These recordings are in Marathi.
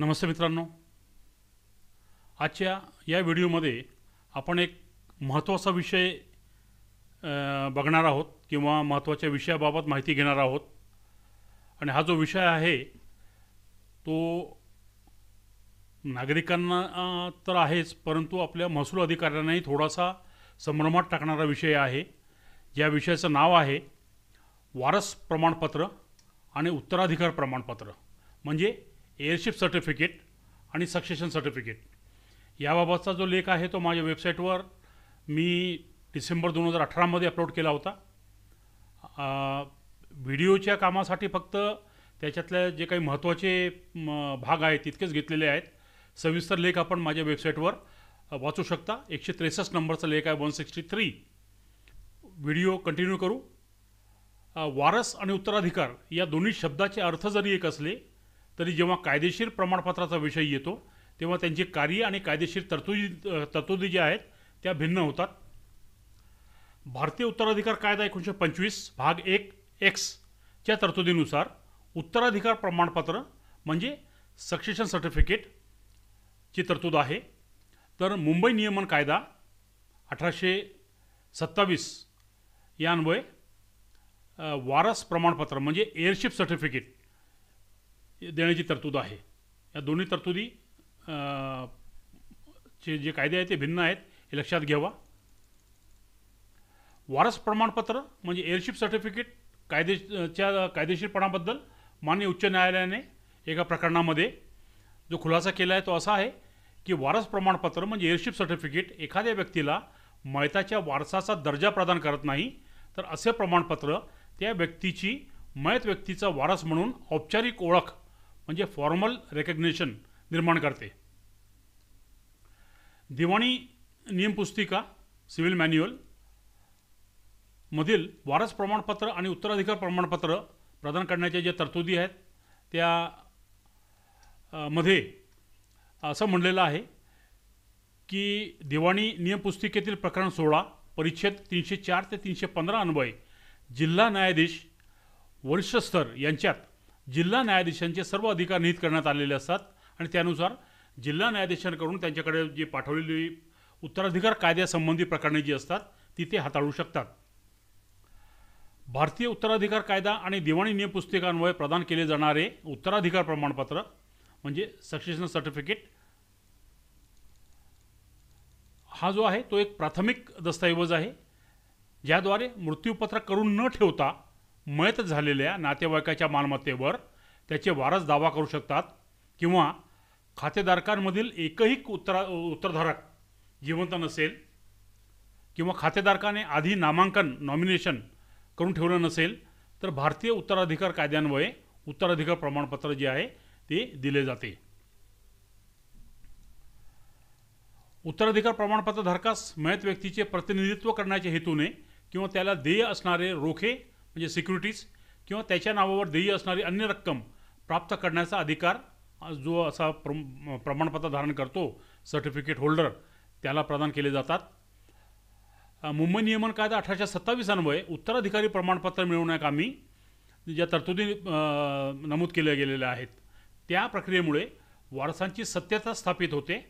नमस्ते मित्रांनो आजच्या या व्हिडिओमध्ये आपण एक महत्त्वाचा विषय बघणार आहोत किंवा महत्त्वाच्या विषयाबाबत माहिती घेणार आहोत आणि हा जो विषय आहे तो नागरिकांना तर आहेच परंतु आपल्या महसूल अधिकाऱ्यांनाही थोडासा संभ्रमात टाकणारा विषय आहे या विषयाचं नाव आहे वारस प्रमाणपत्र आणि उत्तराधिकार प्रमाणपत्र म्हणजे एअरशिप सर्टिफिकेट आणि सक्सेशन सर्टिफिकेट याबाबतचा जो लेख आहे तो माझ्या वेबसाईटवर मी डिसेंबर दोन हजार अठरामध्ये अपलोड केला होता व्हिडिओच्या कामासाठी फक्त त्याच्यातल्या जे काही महत्त्वाचे भाग आहेत तितकेच घेतलेले आहेत सविस्तर लेख आपण माझ्या वेबसाईटवर वाचू शकता एकशे त्रेसष्ट नंबरचा लेख आहे one sixty three video continue करू वारस आणि उत्तराधिकार या दोन्ही शब्दाचे अर्थ जरी एक असले तरी जेव्हा कायदेशीर प्रमाणपत्राचा विषय येतो तेव्हा त्यांची कार्य आणि कायदेशीर तरतुदी तरतुदी ज्या आहेत त्या भिन्न होतात भारतीय उत्तराधिकार कायदा एकोणीसशे पंचवीस भाग एक एक्सच्या तरतुदीनुसार उत्तराधिकार प्रमाणपत्र म्हणजे सक्सेशन सर्टिफिकेट ची तरतूद आहे तर मुंबई नियमन कायदा अठराशे सत्तावीस यान्वये वारस प्रमाणपत्र म्हणजे एअरशिप सर्टिफिकेट देण्याची तरतूद आहे या दोन्ही तरतुदी चे जे कायदे आहेत ते भिन्न आहेत हे लक्षात घ्यावा वारस प्रमाणपत्र म्हणजे एअरशिप सर्टिफिकेट कायदेच्या कायदेशीरपणाबद्दल मान्य उच्च न्यायालयाने एका प्रकरणामध्ये जो खुलासा केला आहे तो असा आहे की वारस प्रमाणपत्र म्हणजे एअरशिप सर्टिफिकेट एखाद्या व्यक्तीला मयताच्या वारसाचा दर्जा प्रदान करत नाही तर असे प्रमाणपत्र त्या व्यक्तीची मयत व्यक्तीचा वारस म्हणून औपचारिक ओळख म्हणजे फॉर्मल रेकग्नेशन निर्माण करते दिवाणी नियमपुस्तिका सिव्हिल मॅन्युअल मधील वारस प्रमाणपत्र आणि उत्तराधिकार प्रमाणपत्र प्रदान करण्याच्या ज्या तरतुदी आहेत त्या मध्ये असं म्हणलेलं आहे की दिवाणी नियमपुस्तिकेतील प्रकरण सोळा परिच्छेद तीनशे चार ते तीनशे पंधरा अन्वय जिल्हा न्यायाधीश वरिष्ठस्तर यांच्यात जिल्हा न्यायाधीशांचे सर्व अधिकार निहित करण्यात आलेले असतात आणि त्यानुसार जिल्हा न्यायाधीशांकडून त्यांच्याकडे जे पाठवलेली उत्तराधिकार कायद्यासंबंधी प्रकरणे जी असतात ती ते हाताळू शकतात भारतीय उत्तराधिकार कायदा आणि दिवाणी नियमपुस्तिकांमुळे प्रदान केले जाणारे उत्तराधिकार प्रमाणपत्र म्हणजे सक्सेशन सर्टिफिकेट हा जो आहे तो एक प्राथमिक दस्तऐवज आहे ज्याद्वारे मृत्यूपत्र करून न ठेवता मयत झालेल्या नातेवाईकाच्या मालमत्तेवर त्याचे वारस दावा करू शकतात किंवा खातेधारकांमधील एकही उत्तरा उत्तरधारक जिवंत नसेल किंवा खातेधारकाने आधी नामांकन नॉमिनेशन करून ठेवलं नसेल तर भारतीय उत्तराधिकार कायद्यान्वये उत्तराधिकार प्रमाणपत्र जे आहे ते दिले जाते उत्तराधिकार प्रमाणपत्र धारकास मयत व्यक्तीचे प्रतिनिधित्व करण्याच्या हेतूने किंवा त्याला देय असणारे रोखे म्हणजे सिक्युरिटीज किंवा त्याच्या नावावर देय असणारी अन्य रक्कम प्राप्त करण्याचा अधिकार जो असा प्र प्रमाणपत्र धारण करतो सर्टिफिकेट होल्डर त्याला प्रदान केले जातात मुंबई नियमन कायदा अठराशे सत्तावीस अन्वये उत्तराधिकारी प्रमाणपत्र मिळवण्याकामी ज्या तरतुदी नमूद केल्या गेलेल्या आहेत त्या प्रक्रियेमुळे वारसांची सत्यता स्थापित होते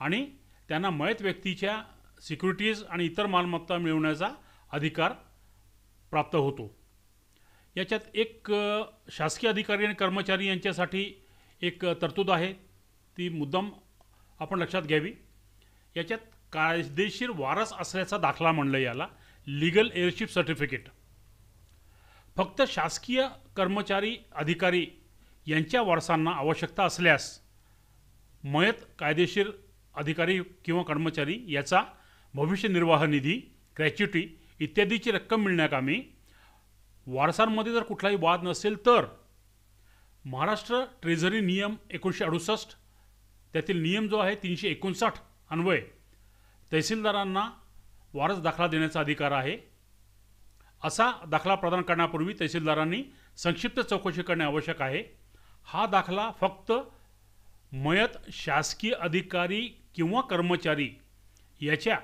आणि त्यांना मयत व्यक्तीच्या सिक्युरिटीज आणि इतर मालमत्ता मिळवण्याचा अधिकार प्राप्त होतो याच्यात एक शासकीय अधिकारी आणि कर्मचारी यांच्यासाठी एक तरतूद आहे ती मुद्दाम आपण लक्षात घ्यावी याच्यात कायदेशीर वारस असल्याचा दाखला म्हणलं याला लिगल एअरशिप सर्टिफिकेट फक्त शासकीय कर्मचारी अधिकारी यांच्या वारसांना आवश्यकता असल्यास मयत कायदेशीर अधिकारी किंवा कर्मचारी याचा भविष्य निर्वाह निधी ग्रॅच्युटी इत्यादीची रक्कम मिळण्याकामी वारसांमध्ये जर कुठलाही वाद नसेल तर महाराष्ट्र ट्रेझरी नियम एकोणीसशे अडुसष्ट त्यातील नियम जो आहे तीनशे एकोणसाठ अन्वय तहसीलदारांना वारस दाखला देण्याचा अधिकार आहे असा दाखला प्रदान करण्यापूर्वी तहसीलदारांनी संक्षिप्त चौकशी करणे आवश्यक आहे हा दाखला फक्त मयत शासकीय अधिकारी किंवा कर्मचारी याच्या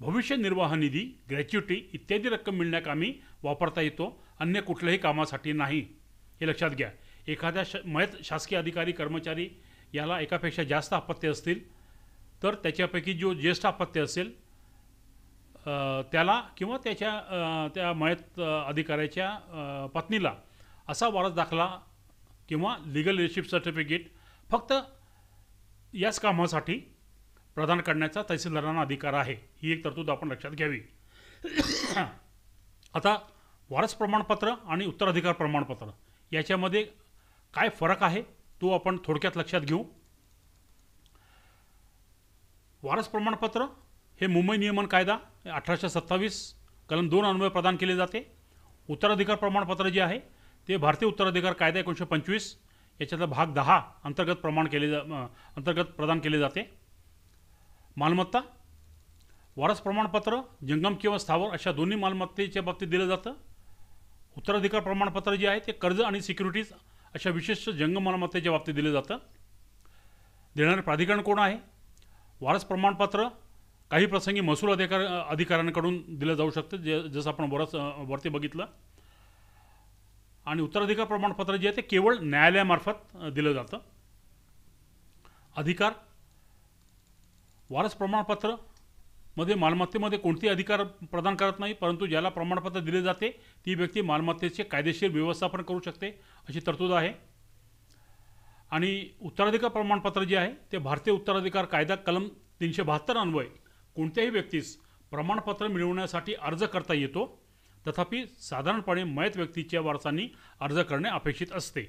भविष्य निर्वाह निधी ग्रॅच्युटी इत्यादी रक्कम मिळण्याकामी वापरता येतो अन्य कुठल्याही कामासाठी नाही हे लक्षात घ्या एखाद्या श मयत शासकीय अधिकारी कर्मचारी याला एकापेक्षा जास्त अपत्य असतील तर त्याच्यापैकी जो ज्येष्ठ अपत्य असेल त्याला किंवा त्याच्या त्या मयत अधिकाऱ्याच्या पत्नीला असा वारस दाखला किंवा लिगल रिलेशनशिप सर्टिफिकेट फक्त याच कामासाठी प्रदान करण्याचा तहसीलदारांना अधिकार आहे ही एक तरतूद आपण लक्षात घ्यावी आता वारस प्रमाणपत्र आणि उत्तराधिकार प्रमाणपत्र याच्यामध्ये काय फरक आहे तो आपण थोडक्यात लक्षात घेऊ वारस प्रमाणपत्र हे मुंबई नियमन कायदा अठराशे सत्तावीस कलम दोन अन्वय प्रदान केले जाते उत्तराधिकार प्रमाणपत्र जे आहे ते भारतीय उत्तराधिकार कायदा एकोणीसशे पंचवीस याच्यातला भाग दहा अंतर्गत प्रमाण केले जा अंतर्गत प्रदान केले जाते मालमत्ता वारस प्रमाणपत्र जंगम किंवा स्थावर अशा दोन्ही मालमत्तेच्या बाबतीत दिलं जातं उत्तराधिकार प्रमाणपत्र जे आहे ते कर्ज आणि सिक्युरिटीज अशा विशिष्ट जंगम मालमत्तेच्या बाबतीत दिलं जातं देणारे प्राधिकरण कोण आहे वारस प्रमाणपत्र काही प्रसंगी महसूल अधिकार अधिकाऱ्यांकडून दिलं जाऊ शकतं जे जसं आपण वरच वरती बघितलं आणि उत्तराधिकार प्रमाणपत्र जे आहे ते केवळ न्यायालयामार्फत दिलं जातं अधिकार वारस प्रमाणपत्र मध्ये मालमत्तेमध्ये कोणते अधिकार प्रदान करत नाही परंतु ज्याला प्रमाणपत्र दिले जाते ती व्यक्ती मालमत्तेचे कायदेशीर व्यवस्थापन करू शकते अशी तरतूद आहे आणि उत्तराधिकार प्रमाणपत्र जे आहे ते भारतीय उत्तराधिकार कायदा कलम तीनशे बहात्तर अन्वय कोणत्याही व्यक्तीस प्रमाणपत्र मिळवण्यासाठी अर्ज करता येतो तथापि साधारणपणे मयत व्यक्तीच्या वारसांनी अर्ज करणे अपेक्षित असते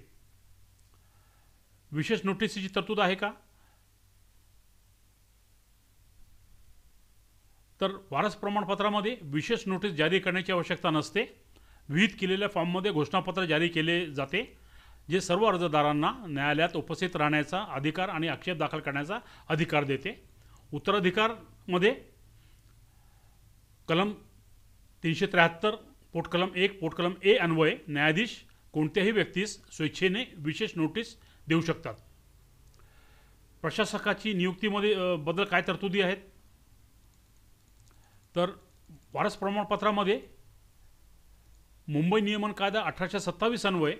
विशेष नोटीसची तरतूद आहे का तर वारस प्रमाणपत्रामध्ये विशेष नोटीस जारी करण्याची आवश्यकता नसते विहित केलेल्या फॉर्ममध्ये घोषणापत्र जारी केले जाते जे सर्व अर्जदारांना न्यायालयात उपस्थित राहण्याचा अधिकार आणि आक्षेप दाखल करण्याचा अधिकार देते उत्तराधिकारमध्ये कलम तीनशे त्र्याहत्तर पोटकलम एक पोटकलम ए अन्वये न्यायाधीश कोणत्याही व्यक्तीस स्वेच्छेने विशेष नोटीस देऊ शकतात प्रशासकाची नियुक्तीमध्ये बदल काय तरतुदी आहेत तर वारस प्रमाणपत्रामध्ये मुंबई नियमन कायदा अठराशे सत्तावीस अन्वये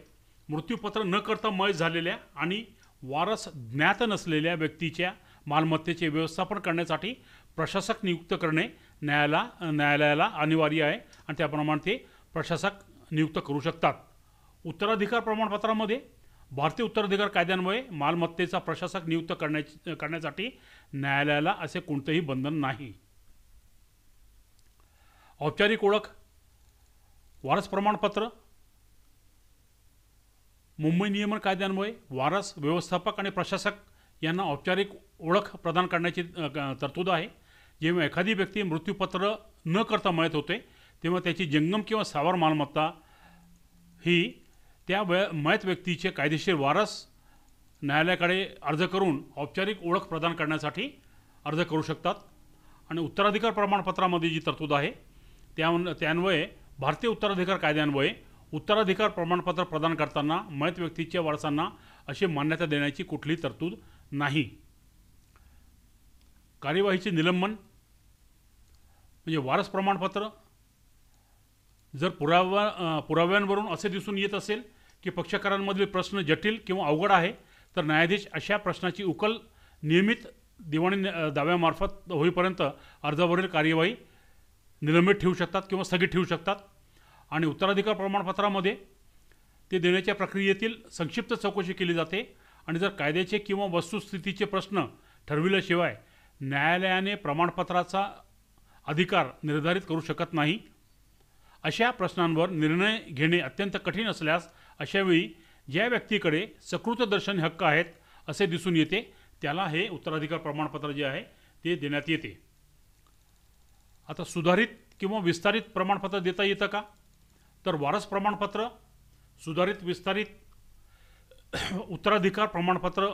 मृत्यूपत्र न करता मय झालेल्या आणि वारस ज्ञात नसलेल्या व्यक्तीच्या मालमत्तेचे व्यवस्थापन करण्यासाठी प्रशासक नियुक्त करणे न्यायाला न्यायालयाला अनिवार्य आहे आणि त्याप्रमाणे ते प्रशासक नियुक्त करू शकतात उत्तराधिकार प्रमाणपत्रामध्ये भारतीय उत्तराधिकार कायद्यान्वये मालमत्तेचा प्रशासक नियुक्त करण्याची करण्यासाठी न्यायालयाला असे कोणतेही बंधन नाही औपचारिक ओळख वारस प्रमाणपत्र मुंबई नियमन कायद्यांमुळे वारस व्यवस्थापक आणि प्रशासक यांना औपचारिक ओळख प्रदान करण्याची तरतूद आहे जेव्हा एखादी व्यक्ती मृत्यूपत्र न करता मयत होते तेव्हा त्याची जंगम किंवा सावर मालमत्ता ही त्या व्य मयत व्यक्तीचे कायदेशीर वारस न्यायालयाकडे अर्ज करून औपचारिक ओळख प्रदान करण्यासाठी अर्ज करू शकतात आणि उत्तराधिकार प्रमाणपत्रामध्ये जी तरतूद आहे त्यान्वये भारतीय उत्तराधिकार कायद्यान्वये उत्तराधिकार प्रमाणपत्र प्रदान करताना मयत व्यक्तीच्या वारसांना अशी मान्यता देण्याची कुठलीही तरतूद नाही कार्यवाहीचे निलंबन म्हणजे वारस प्रमाणपत्र जर पुरावा पुराव्यांवरून असे दिसून येत असेल की पक्षकारांमधील प्रश्न जटिल किंवा अवघड आहे तर न्यायाधीश अशा प्रश्नाची उकल नियमित दिवाणी दाव्यामार्फत होईपर्यंत अर्जावरील कार्यवाही निलंबित ठेवू शकतात किंवा स्थगित ठेवू शकतात आणि उत्तराधिकार प्रमाणपत्रामध्ये ते देण्याच्या प्रक्रियेतील संक्षिप्त चौकशी केली जाते आणि जर कायद्याचे किंवा वस्तुस्थितीचे प्रश्न ठरविल्याशिवाय न्यायालयाने प्रमाणपत्राचा अधिकार निर्धारित करू शकत नाही अशा प्रश्नांवर निर्णय घेणे अत्यंत कठीण असल्यास अशावेळी ज्या व्यक्तीकडे सकृतदर्शन हक्क आहेत असे दिसून येते त्याला हे उत्तराधिकार प्रमाणपत्र जे आहे ते देण्यात येते आता सुधारित किंवा विस्तारित प्रमाणपत्र देता येतं का तर वारस प्रमाणपत्र सुधारित विस्तारित उत्तराधिकार प्रमाणपत्र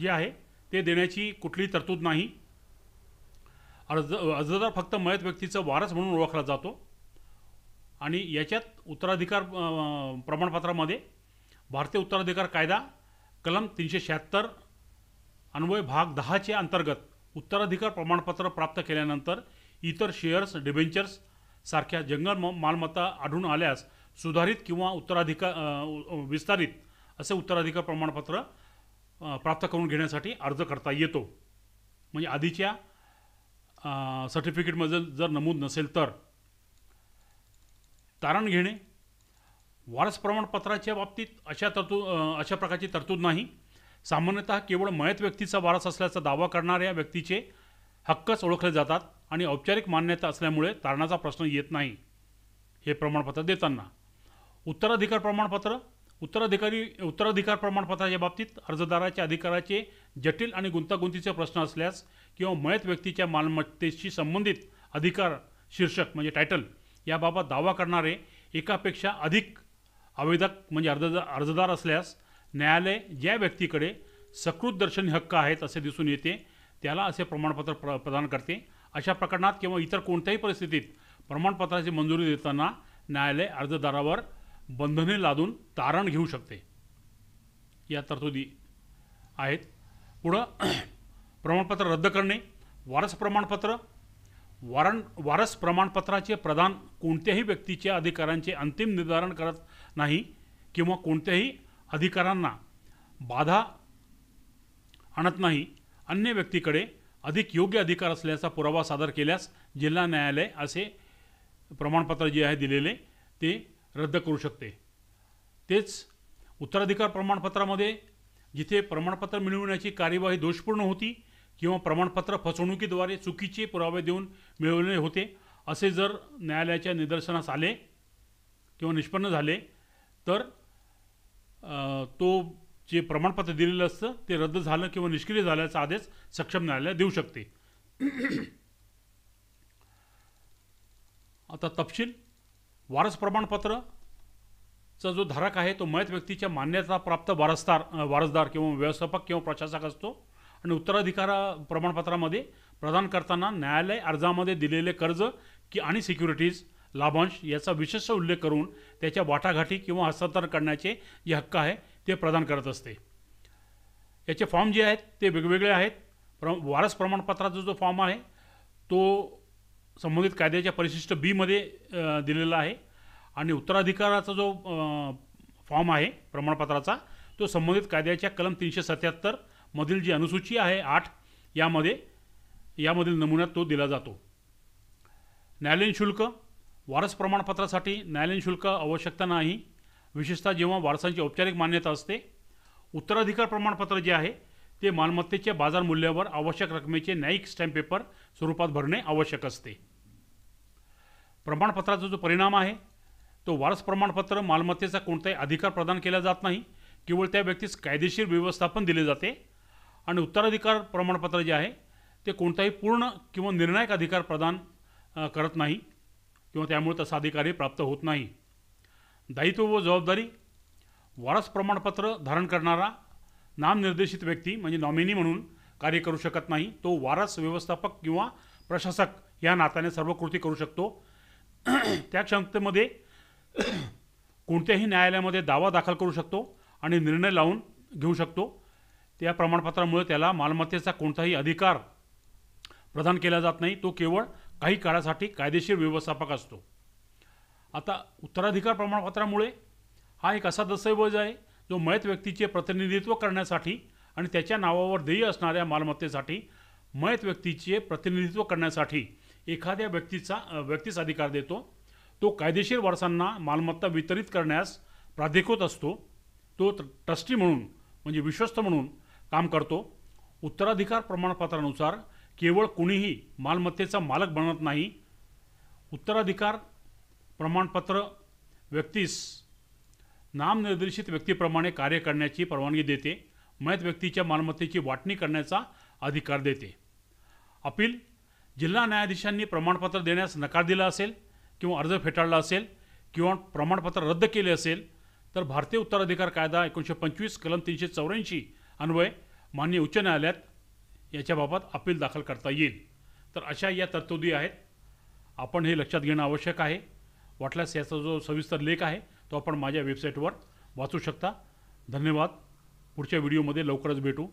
जे आहे ते देण्याची कुठलीही तरतूद नाही अर्ज अर्जदार फक्त मयत व्यक्तीचा वारस म्हणून ओळखला जातो आणि याच्यात उत्तराधिकार प्रमाणपत्रामध्ये भारतीय उत्तराधिकार कायदा कलम तीनशे शहात्तर अन्वय भाग दहाच्या अंतर्गत उत्तराधिकार प्रमाणपत्र प्राप्त केल्यानंतर इतर शेअर्स डिबेंचर्स सारख्या जंगल मालमत्ता आढळून आल्यास सुधारित किंवा उत्तराधिकार विस्तारित असे उत्तराधिकार प्रमाणपत्र प्राप्त करून घेण्यासाठी अर्ज करता येतो म्हणजे आधीच्या सर्टिफिकेटमध्ये जर नमूद नसेल तर तारण घेणे वारस प्रमाणपत्राच्या बाबतीत अशा तरतू अशा प्रकारची तरतूद नाही सामान्यतः केवळ मयत व्यक्तीचा वारस असल्याचा दावा करणाऱ्या व्यक्तीचे हक्कच ओळखले जातात आणि औपचारिक मान्यता असल्यामुळे तारणाचा प्रश्न येत नाही हे प्रमाणपत्र देताना उत्तराधिकार प्रमाणपत्र उत्तराधिकारी उत्तराधिकार प्रमाणपत्राच्या बाबतीत अर्जदाराच्या अधिकाराचे जटिल आणि गुंतागुंतीचे प्रश्न असल्यास किंवा मयत व्यक्तीच्या मालमत्तेशी संबंधित अधिकार शीर्षक म्हणजे टायटल याबाबत दावा करणारे एकापेक्षा अधिक आवेदक म्हणजे अर्जदार अर्जदार असल्यास न्यायालय ज्या व्यक्तीकडे सकृत दर्शनी हक्क आहेत असे दिसून येते त्याला असे प्रमाणपत्र प्र प्रदान करते अशा प्रकरणात किंवा इतर कोणत्याही परिस्थितीत प्रमाणपत्राची मंजुरी देताना न्यायालय अर्जदारावर बंधने लादून तारण घेऊ शकते या तरतुदी आहेत पुढं प्रमाणपत्र रद्द करणे वारस प्रमाणपत्र वारण वारस प्रमाणपत्राचे प्रदान कोणत्याही व्यक्तीच्या अधिकारांचे अंतिम निर्धारण करत नाही किंवा कोणत्याही अधिकारांना बाधा आणत नाही अन्य व्यक्तीकडे अधिक योग्य अधिकार असल्याचा पुरावा सादर केल्यास जिल्हा न्यायालय असे प्रमाणपत्र जे आहे दिलेले ते रद्द करू शकते तेच उत्तराधिकार प्रमाणपत्रामध्ये जिथे प्रमाणपत्र मिळवण्याची कार्यवाही दोषपूर्ण होती किंवा प्रमाणपत्र फसवणुकीद्वारे चुकीचे पुरावे देऊन मिळवले होते असे जर न्यायालयाच्या निदर्शनास आले किंवा निष्पन्न झाले तर तो जे प्रमाणपत्र दिलेलं असतं ते रद्द झालं किंवा निष्क्रिय झाल्याचा आदेश सक्षम न्यायालय देऊ शकते आता तपशील वारस प्रमाणपत्रचा जो धारक आहे तो मयत व्यक्तीच्या मान्यता प्राप्त वारसदार वारसदार किंवा व्यवस्थापक किंवा प्रशासक असतो आणि उत्तराधिकार प्रमाणपत्रामध्ये प्रदान करताना न्यायालय अर्जामध्ये दिलेले कर्ज की आणि सिक्युरिटीज लाभांश याचा विशेष उल्लेख करून त्याच्या वाटाघाटी किंवा हस्तांतरण करण्याचे जे हक्क आहे ते प्रदान करत असते याचे फॉर्म जे आहेत ते वेगवेगळे आहेत प्र वारस प्रमाणपत्राचा जो फॉर्म आहे तो संबंधित कायद्याच्या परिशिष्ट बीमध्ये दिलेला आहे आणि उत्तराधिकाराचा जो फॉर्म आहे प्रमाणपत्राचा तो संबंधित कायद्याच्या कलम तीनशे सत्याहत्तरमधील मधील जी अनुसूची आहे आठ यामध्ये यामधील नमुन्यात तो दिला जातो न्यायालयीन शुल्क वारस प्रमाणपत्रासाठी न्यायालयीन शुल्क आवश्यकता नाही विशेषतः जेव्हा वारसांची औपचारिक मान्यता असते उत्तराधिकार प्रमाणपत्र जे आहे ते मालमत्तेच्या बाजार मूल्यावर आवश्यक रकमेचे न्यायिक स्टॅम्प पेपर स्वरूपात भरणे आवश्यक असते प्रमाणपत्राचा जो परिणाम आहे तो वारस प्रमाणपत्र मालमत्तेचा कोणताही अधिकार प्रदान केला जात नाही केवळ त्या व्यक्तीस कायदेशीर व्यवस्थापन दिले जाते आणि उत्तराधिकार प्रमाणपत्र जे आहे ते कोणताही पूर्ण किंवा निर्णायक अधिकार प्रदान करत नाही किंवा त्यामुळे तसा अधिकारही प्राप्त होत नाही दायित्व व जबाबदारी वारस प्रमाणपत्र धारण करणारा नामनिर्देशित व्यक्ती म्हणजे नॉमिनी म्हणून कार्य करू शकत नाही तो वारस व्यवस्थापक किंवा प्रशासक या नात्याने सर्व कृती करू शकतो त्या क्षमतेमध्ये कोणत्याही न्यायालयामध्ये दावा दाखल करू शकतो आणि निर्णय लावून घेऊ शकतो त्या प्रमाणपत्रामुळे त्याला मालमत्तेचा कोणताही अधिकार प्रदान केला जात नाही तो केवळ काही काळासाठी कायदेशीर व्यवस्थापक असतो आता उत्तराधिकार प्रमाणपत्रामुळे हा एक असा दस्तऐवज आहे जो मयत व्यक्तीचे प्रतिनिधित्व करण्यासाठी आणि त्याच्या नावावर देय असणाऱ्या मालमत्तेसाठी मयत व्यक्तीचे प्रतिनिधित्व करण्यासाठी एखाद्या व्यक्तीचा व्यक्तीस अधिकार देतो तो कायदेशीर वारसांना मालमत्ता वितरित करण्यास प्राधिकृत असतो तो ट्रस्टी म्हणून म्हणजे विश्वस्त म्हणून काम करतो उत्तराधिकार प्रमाणपत्रानुसार केवळ कोणीही मालमत्तेचा मालक बनत नाही उत्तराधिकार प्रमाणपत्र व्यक्तीस नामनिर्देशित व्यक्तीप्रमाणे कार्य करण्याची परवानगी देते मयत व्यक्तीच्या मालमत्तेची वाटणी करण्याचा अधिकार देते अपील जिल्हा न्यायाधीशांनी प्रमाणपत्र देण्यास नकार दिला असेल किंवा अर्ज फेटाळला असेल किंवा प्रमाणपत्र रद्द केले असेल तर भारतीय उत्तराधिकार कायदा एकोणीसशे पंचवीस कलम तीनशे चौऱ्याऐंशी अन्वय मान्य उच्च न्यायालयात याच्याबाबत अपील दाखल करता येईल तर अशा या तरतुदी आहेत आपण हे लक्षात घेणं आवश्यक आहे वाटल्यास याचा जो सविस्तर लेख आहे तो आपण माझ्या वेबसाईटवर वाचू शकता धन्यवाद पुढच्या व्हिडिओमध्ये लवकरच भेटू